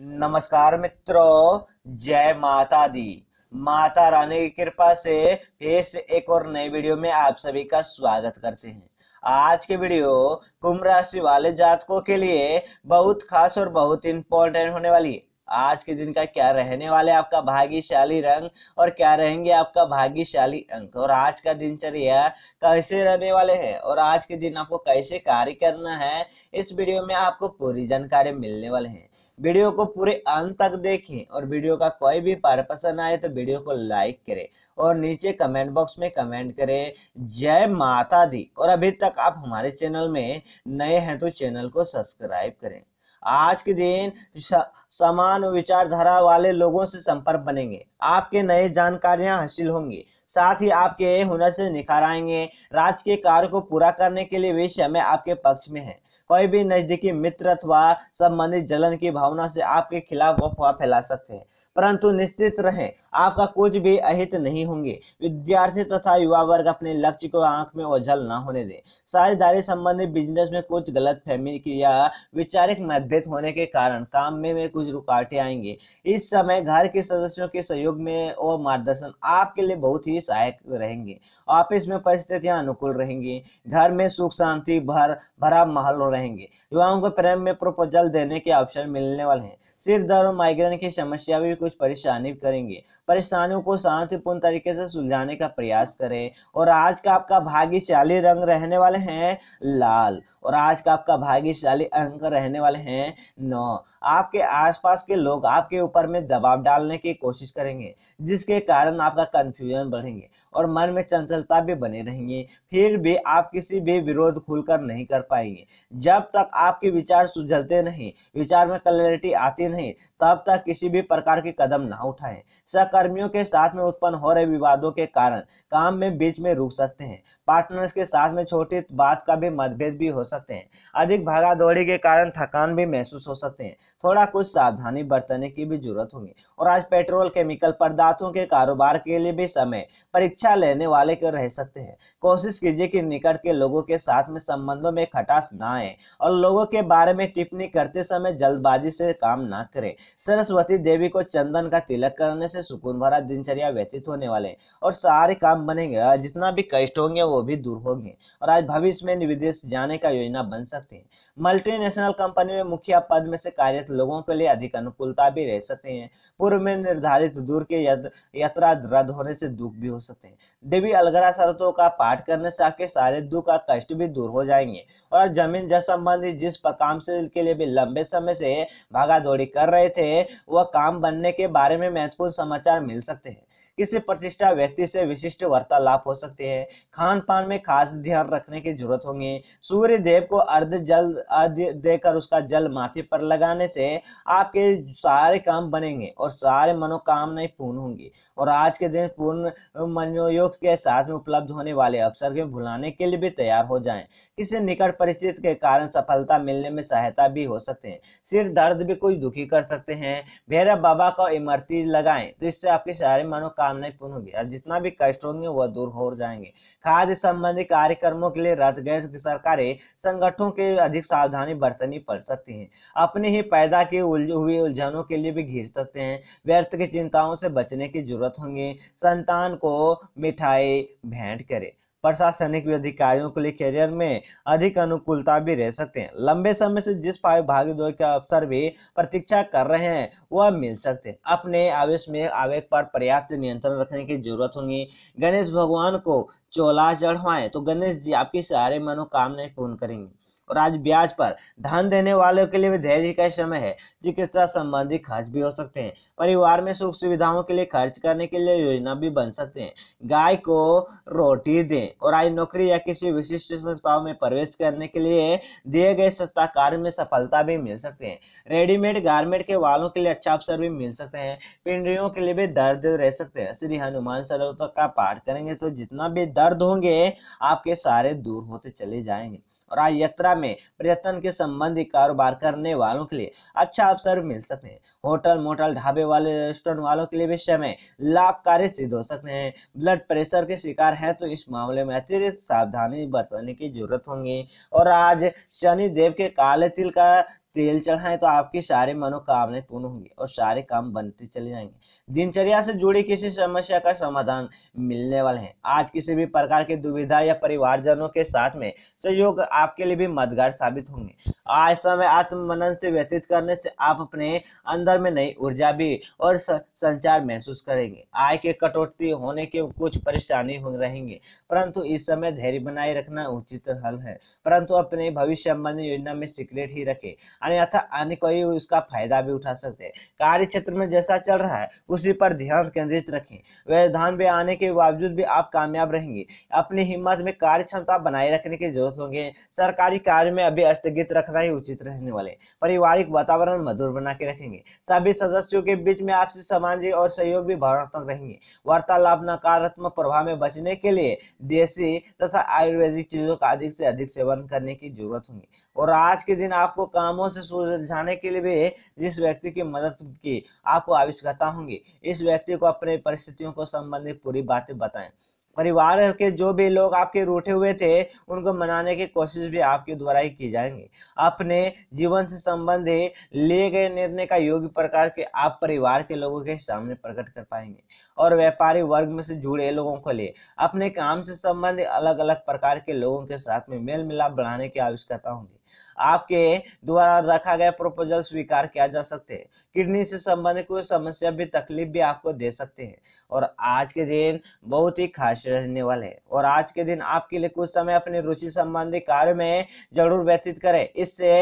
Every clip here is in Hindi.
नमस्कार मित्रों जय माता दी माता रानी की कृपा से फिर से एक और नए वीडियो में आप सभी का स्वागत करते हैं आज के वीडियो कुंभ राशि वाले जातकों के लिए बहुत खास और बहुत इंपॉर्टेंट होने वाली है आज के दिन का क्या रहने वाले आपका भाग्यशाली रंग और क्या रहेंगे आपका भाग्यशाली अंक और आज का दिनचर्या कैसे रहने वाले हैं और आज के दिन आपको कैसे कार्य करना है इस वीडियो में आपको पूरी जानकारी मिलने वाले हैं वीडियो को पूरे अंत तक देखें और वीडियो का कोई भी पार्ट पसंद आए तो वीडियो को लाइक करें और नीचे कमेंट बॉक्स में कमेंट करें जय माता दी और अभी तक आप हमारे चैनल में नए हैं तो चैनल को सब्सक्राइब करें आज के दिन समान विचारधारा वाले लोगों से संपर्क बनेंगे आपके नए जानकारियां हासिल होंगी साथ ही आपके हुनर से निखार आएंगे राज के कार्य को पूरा करने के लिए वे समय आपके पक्ष में है कोई भी नजदीकी मित्र अथवा संबंधित जलन की भावना से आपके खिलाफ अफवाह फैला सकते हैं परंतु निश्चित रहें आपका कुछ भी अहित नहीं होंगे विद्यार्थी तथा युवा वर्ग अपने लक्ष्य को आंख में ओझल न होने दें साझेदारी संबंधी बिजनेस में कुछ गलत फहमी या विचारिक मतभेद होने के कारण काम में, में कुछ रुकावटें आएंगी इस समय घर के सदस्यों के सहयोग में और मार्गदर्शन आपके लिए बहुत ही सहायक रहेंगे ऑफिस में परिस्थितियां अनुकूल रहेंगी घर में सुख शांति भर भरा माहौल रहेंगे युवाओं को प्रेम में प्रपोजल देने के अवसर मिलने वाले हैं सिर दर और माइग्रेन की समस्या भी कुछ परेशानी करेंगे परेशानियों को शांतिपूर्ण तरीके से सुलझाने का प्रयास करें और आज का आपका भाग्यशाली रंग रहने वाले हैं लाल और आज का आपका भाग्यशाली अंक रहने वाले हैं नौ आपके आसपास के लोग आपके ऊपर में दबाव डालने की कोशिश करेंगे जिसके कारण आपका कंफ्यूजन बढ़ेंगे और मन में चंचलता भी बने रहेंगे फिर भी आप किसी भी विरोध खुलकर नहीं कर पाएंगे जब तक आपके विचार सुझलते नहीं विचार में क्लैरिटी आती नहीं तब तक किसी भी प्रकार के कदम ना उठाएं सहकर्मियों के साथ में उत्पन्न हो रहे विवादों के कारण काम में बीच में रुक सकते हैं पार्टनर्स के साथ में छोटी बात का भी मतभेद भी हो सकते हैं अधिक भागा दौड़ी के कारण थकान भी महसूस हो सकते हैं थोड़ा कुछ सावधानी बरतने की भी जरूरत होगी और आज पेट्रोल केमिकल पदार्थों के कारोबार के लिए भी समय परीक्षा लेने वाले के रह सकते हैं कोशिश कीजिए कि निकट के लोगों के साथ में संबंधों में खटास ना आए और लोगों के बारे में टिप्पणी करते समय जल्दबाजी से काम ना करें सरस्वती देवी को चंदन का तिलक करने से सुकून भरा दिनचर्या व्यतीत होने वाले और सारे काम बनेंगे जितना भी कष्ट होंगे वो भी दूर होंगे और आज भविष्य में विदेश जाने का योजना बन सकती है मल्टीनेशनल कंपनी में मुखिया पद में से कार्यरत लोगों के लिए अधिक अनुकूलता भी रह सकते हैं पूर्व में निर्धारित दूर के यात्रा रद्द होने से दुख भी हो सकते हैं देवी अलगरा शर्तों का पाठ करने से आपके सारे दुख का कष्ट भी दूर हो जाएंगे और जमीन जस संबंधी जिस काम से के लिए भी लंबे समय से भागा दौड़ी कर रहे थे वह काम बनने के बारे में महत्वपूर्ण समाचार मिल सकते हैं इस प्रतिष्ठा व्यक्ति से विशिष्ट वार्तालाप हो सकते हैं खान पान में खास ध्यान रखने की जरूरत होगी सूर्य देव को अर्ध जल देकर उसका जल माथे पर लगाने से आपके सारे काम बनेंगे और सारे मनोकामनाएं पूर्ण होंगी और आज के दिन पूर्ण मनोयोग के साथ में उपलब्ध होने वाले अवसर के भुलाने के लिए भी तैयार हो जाएं किसी निकट परिस्थिति के कारण सफलता मिलने में सहायता भी हो सकते हैं सिर दर्द भी कोई दुखी कर सकते हैं भैरव बाबा को इमरती लगाएं तो इससे आपकी सारे मनोकाम मनोकामनाएं पूर्ण होगी और जितना भी कष्ट होंगे वह दूर हो जाएंगे खाद्य संबंधी कार्यक्रमों के लिए राज्य गैस सरकारें संगठनों के अधिक सावधानी बरतनी पड़ सकती है अपने ही पैदा के उलझे हुए उलझनों के लिए भी घिर सकते हैं व्यर्थ की चिंताओं से बचने की जरूरत होंगी संतान को मिठाई भेंट करें प्रशासनिक अधिकारियों के लिए करियर में अधिक अनुकूलता भी रह सकते हैं लंबे समय से जिस भागीदार के अवसर भी प्रतीक्षा कर रहे हैं वह मिल सकते हैं अपने आवेश में आवेग पर पर्याप्त नियंत्रण रखने की जरूरत होगी गणेश भगवान को चोला चढ़वाएं तो गणेश जी आपकी सारी मनोकामनाएं पूर्ण करेंगे और आज ब्याज पर धन देने वालों के लिए भी धैर्य का समय है चिकित्सा संबंधी खर्च भी हो सकते हैं परिवार में सुख सुविधाओं के लिए खर्च करने के लिए योजना भी बन सकते हैं गाय को रोटी दें और आज नौकरी या किसी विशिष्ट संस्थाओं में प्रवेश करने के लिए दिए गए सस्ता कार्य में सफलता भी मिल सकते हैं रेडीमेड गारमेंट के वालों के लिए अच्छा अवसर भी मिल सकते हैं पिंडियों के लिए भी दर्द रह सकते हैं श्री हनुमान सरोवर का पाठ करेंगे तो जितना भी दर्द होंगे आपके सारे दूर होते चले जाएंगे और यात्रा में पर्यटन के संबंधी कारोबार करने वालों के लिए अच्छा अवसर मिल सकते हैं होटल मोटल ढाबे वाले रेस्टोरेंट वालों के लिए भी समय लाभकारी सिद्ध हो सकते हैं ब्लड प्रेशर के शिकार है तो इस मामले में अतिरिक्त सावधानी बरतने की जरूरत होगी और आज शनि देव के काले तिल का तेल चढ़ाएं तो आपकी सारे मनोकामनाएं पूर्ण होंगी और सारे काम बनते चले जाएंगे दिनचर्या से जुड़ी किसी समस्या का समाधान मिलने वाले हैं आज किसी भी प्रकार की दुविधा या परिवारजनों के साथ में सहयोग आपके लिए भी मददगार साबित होंगे आज समय आत्म मनन से व्यतीत करने से आप अपने अंदर में नई ऊर्जा भी और संचार महसूस करेंगे आय के कटौती होने के कुछ परेशानी रहेंगे परंतु इस समय धैर्य बनाए रखना उचित हल है परंतु अपने भविष्य संबंधी योजना में सीक्रेट ही रखे अन्यथा अन्य कोई उसका फायदा भी उठा सकते हैं कार्य क्षेत्र में जैसा चल रहा है उसी पर ध्यान केंद्रित रखें व्यवधान में आने के बावजूद भी आप कामयाब रहेंगे अपनी हिम्मत में कार्य क्षमता बनाए रखने की जरूरत होंगे सरकारी कार्य में अभी स्थगित रखना ही उचित रहने वाले पारिवारिक वातावरण मधुर बना के रखेंगे सभी सदस्यों के बीच में आपसी सामाजिक और सहयोग भी भावनात्मक रहेंगे वार्तालाप नकारात्मक प्रभाव में बचने के लिए देसी तथा आयुर्वेदिक चीजों का अधिक से अधिक सेवन करने की जरूरत होगी और आज के दिन आपको कामों से सुलझाने के लिए भी जिस व्यक्ति की मदद की आपको आवश्यकता होगी इस व्यक्ति को अपने परिस्थितियों को संबंधित पूरी बातें बताएं परिवार के जो भी लोग आपके रूठे हुए थे उनको मनाने की कोशिश भी आपके द्वारा ही की जाएंगी अपने जीवन से संबंधित लिए गए निर्णय का योग्य प्रकार के आप परिवार के लोगों के सामने प्रकट कर पाएंगे और व्यापारी वर्ग में से जुड़े लोगों को लिए अपने काम से संबंधित अलग अलग प्रकार के लोगों के साथ में मेल मिलाप बढ़ाने की आवश्यकता होगी आपके द्वारा रखा गया प्रपोजल स्वीकार किया जा सकते हैं किडनी से संबंधित कोई समस्या भी तकलीफ भी आपको दे सकते हैं और आज के दिन बहुत ही खास रहने वाले हैं और आज के दिन आपके लिए कुछ समय अपनी रुचि संबंधी कार्य में जरूर व्यतीत करें इससे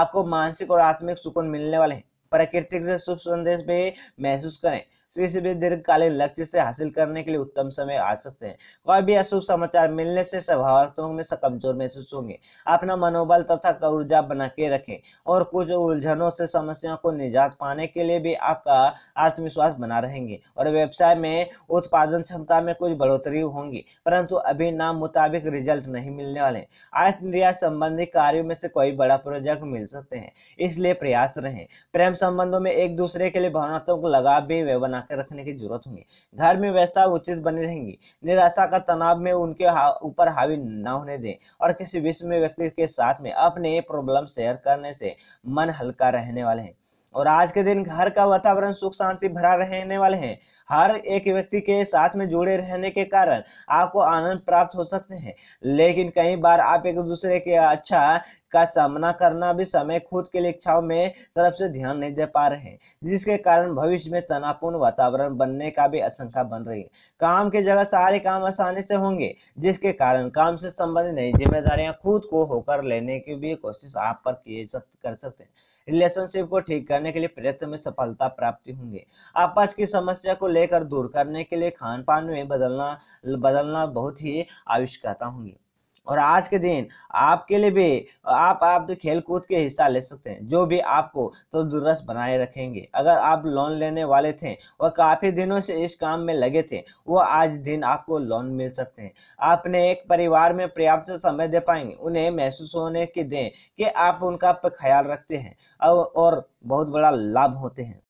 आपको मानसिक और आत्मिक सुकून मिलने वाले हैं प्राकृतिक से शुभ संदेश भी महसूस करें किसी तो भी दीर्घकालीन लक्ष्य से हासिल करने के लिए उत्तम समय आ सकते हैं कोई भी अशुभ समाचार मिलने से स्वभावतों में कमजोर महसूस होंगे अपना मनोबल तथा ऊर्जा बना के रखें और कुछ उलझनों से समस्याओं को निजात पाने के लिए भी आपका आत्मविश्वास बना रहेंगे और व्यवसाय में उत्पादन क्षमता में कुछ बढ़ोतरी होंगी परंतु अभी नाम मुताबिक रिजल्ट नहीं मिलने वाले आयत निर्यात संबंधी कार्यो में से कोई बड़ा प्रोजेक्ट मिल सकते हैं इसलिए प्रयास रहे प्रेम संबंधों में एक दूसरे के लिए भावनात्मक लगाव भी बना बनाकर रखने की जरूरत होगी घर में व्यवस्था उचित बनी रहेंगी निराशा का तनाव में उनके हा, ऊपर हावी न होने दें और किसी विश्व में व्यक्ति के साथ में अपने प्रॉब्लम शेयर करने से मन हल्का रहने वाले हैं और आज के दिन घर का वातावरण सुख शांति भरा रहने वाले हैं हर एक व्यक्ति के साथ में जुड़े रहने के कारण आपको आनंद प्राप्त हो सकते हैं लेकिन कई बार आप एक दूसरे के अच्छा का सामना करना भी समय खुद के लिए इच्छाओं में तरफ से ध्यान नहीं दे पा रहे हैं जिसके कारण भविष्य में तनावपूर्ण वातावरण बनने का भी आशंका बन रही है काम की जगह सारे काम आसानी से होंगे जिसके कारण काम से संबंधित नई जिम्मेदारियां खुद को होकर लेने की भी कोशिश आप पर किए कर सकते हैं रिलेशनशिप को ठीक करने के लिए प्रयत्न में सफलता प्राप्ति होंगे आपस की समस्या को लेकर दूर करने के लिए खान पान में बदलना बदलना बहुत ही आवश्यकता होंगी और आज के दिन आपके लिए भी आप आप भी खेल कूद के हिस्सा ले सकते हैं जो भी आपको तो दुरुस्त बनाए रखेंगे अगर आप लोन लेने वाले थे और काफ़ी दिनों से इस काम में लगे थे वो आज दिन आपको लोन मिल सकते हैं आपने एक परिवार में पर्याप्त समय दे पाएंगे उन्हें महसूस होने के दें कि आप उनका ख्याल रखते हैं और बहुत बड़ा लाभ होते हैं